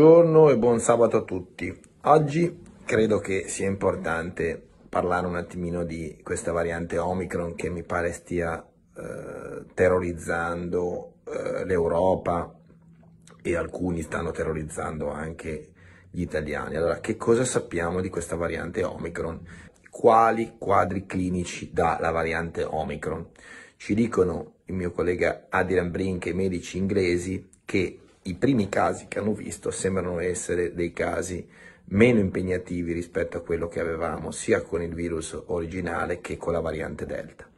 Buongiorno e buon sabato a tutti. Oggi credo che sia importante parlare un attimino di questa variante Omicron che mi pare stia eh, terrorizzando eh, l'Europa e alcuni stanno terrorizzando anche gli italiani. Allora, che cosa sappiamo di questa variante Omicron? Quali quadri clinici dà la variante Omicron? Ci dicono il mio collega Adrian Brink e i medici inglesi che i primi casi che hanno visto sembrano essere dei casi meno impegnativi rispetto a quello che avevamo sia con il virus originale che con la variante Delta.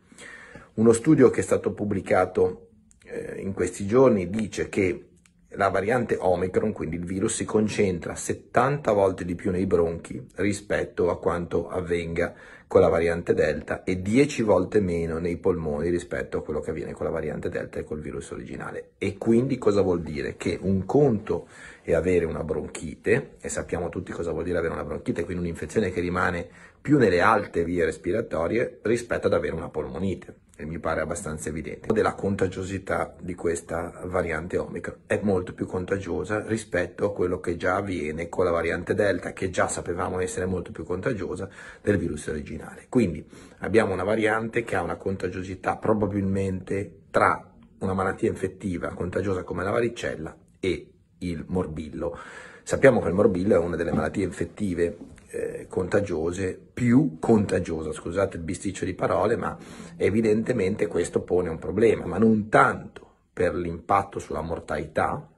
Uno studio che è stato pubblicato eh, in questi giorni dice che la variante Omicron, quindi il virus, si concentra 70 volte di più nei bronchi rispetto a quanto avvenga con la variante Delta e 10 volte meno nei polmoni rispetto a quello che avviene con la variante Delta e col virus originale. E quindi cosa vuol dire? Che un conto è avere una bronchite, e sappiamo tutti cosa vuol dire avere una bronchite, quindi un'infezione che rimane più nelle alte vie respiratorie rispetto ad avere una polmonite mi pare abbastanza evidente, della contagiosità di questa variante Omicron. È molto più contagiosa rispetto a quello che già avviene con la variante Delta, che già sapevamo essere molto più contagiosa del virus originale. Quindi abbiamo una variante che ha una contagiosità probabilmente tra una malattia infettiva contagiosa come la varicella e il morbillo Sappiamo che il morbillo è una delle malattie infettive eh, contagiose, più contagiosa, scusate il bisticcio di parole, ma evidentemente questo pone un problema, ma non tanto per l'impatto sulla mortalità,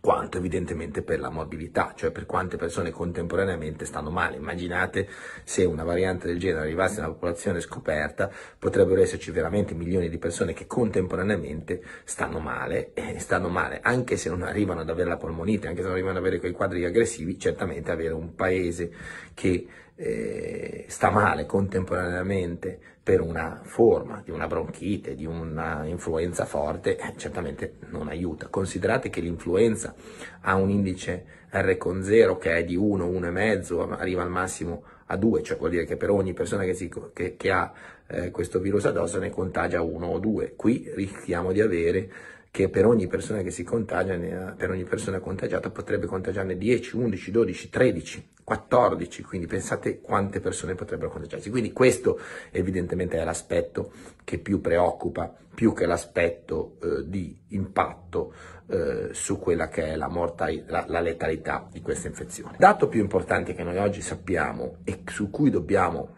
quanto evidentemente per la morbilità, cioè per quante persone contemporaneamente stanno male. Immaginate se una variante del genere arrivasse nella popolazione scoperta, potrebbero esserci veramente milioni di persone che contemporaneamente stanno male, e stanno male anche se non arrivano ad avere la polmonite, anche se non arrivano ad avere quei quadri aggressivi, certamente avere un paese che eh, sta male contemporaneamente per una forma di una bronchite, di una influenza forte, eh, certamente non aiuta. Considerate che l'influenza ha un indice R con 0 che è di 1, 1,5, arriva al massimo a 2, cioè vuol dire che per ogni persona che, si, che, che ha eh, questo virus addosso ne contagia 1 o 2. Qui rischiamo di avere che per ogni persona che si contagia, per ogni persona contagiata potrebbe contagiarne 10, 11, 12, 13, 14, quindi pensate quante persone potrebbero contagiarsi. Quindi questo evidentemente è l'aspetto che più preoccupa, più che l'aspetto eh, di impatto eh, su quella che è la, mortali- la, la letalità di questa infezione. Dato più importante che noi oggi sappiamo e su cui dobbiamo,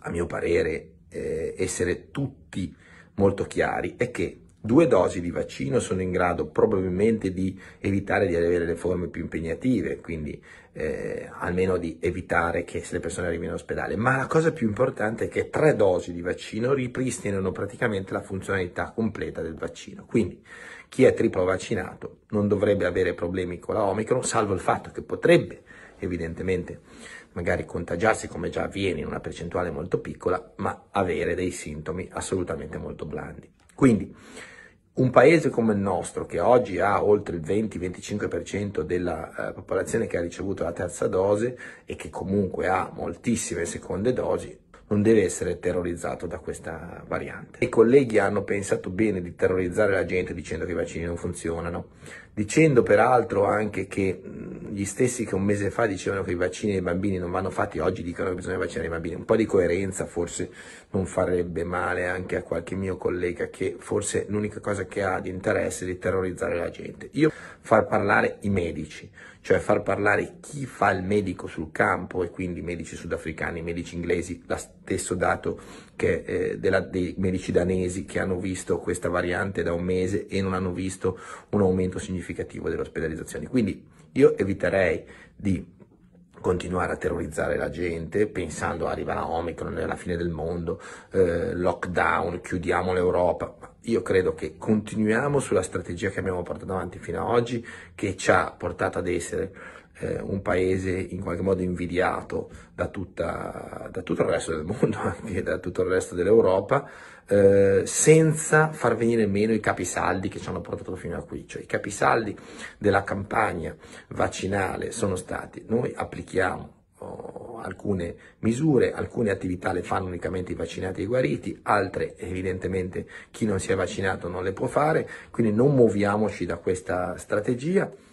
a mio parere, eh, essere tutti molto chiari è che due dosi di vaccino sono in grado probabilmente di evitare di avere le forme più impegnative, quindi eh, almeno di evitare che le persone arrivino in ospedale. Ma la cosa più importante è che tre dosi di vaccino ripristinano praticamente la funzionalità completa del vaccino. Quindi chi è triplo vaccinato non dovrebbe avere problemi con la Omicron, salvo il fatto che potrebbe evidentemente magari contagiarsi come già avviene in una percentuale molto piccola, ma avere dei sintomi assolutamente molto blandi. Quindi un paese come il nostro, che oggi ha oltre il 20-25% della eh, popolazione che ha ricevuto la terza dose e che comunque ha moltissime seconde dosi, non deve essere terrorizzato da questa variante. I colleghi hanno pensato bene di terrorizzare la gente dicendo che i vaccini non funzionano, dicendo peraltro anche che gli stessi che un mese fa dicevano che i vaccini ai bambini non vanno fatti, oggi dicono che bisogna vaccinare i bambini. Un po' di coerenza forse non farebbe male anche a qualche mio collega che forse l'unica cosa che ha di interesse è di terrorizzare la gente. Io far parlare i medici, cioè far parlare chi fa il medico sul campo e quindi i medici sudafricani, i medici inglesi, lo stesso dato che, eh, della, dei medici danesi che hanno visto questa variante da un mese e non hanno visto un aumento significativo delle ospedalizzazioni. Quindi io eviterei eviterei di continuare a terrorizzare la gente pensando arriverà Omicron, è la fine del mondo, eh, lockdown, chiudiamo l'Europa. Io credo che continuiamo sulla strategia che abbiamo portato avanti fino ad oggi, che ci ha portato ad essere eh, un paese in qualche modo invidiato da, tutta, da, tutto il resto del mondo, anche da tutto il resto dell'Europa, eh, senza far venire meno i capisaldi che ci hanno portato fino a qui. Cioè i capisaldi della campagna vaccinale sono stati, noi applichiamo oh, alcune misure, alcune attività le fanno unicamente i vaccinati e i guariti, altre evidentemente chi non si è vaccinato non le può fare, quindi non muoviamoci da questa strategia.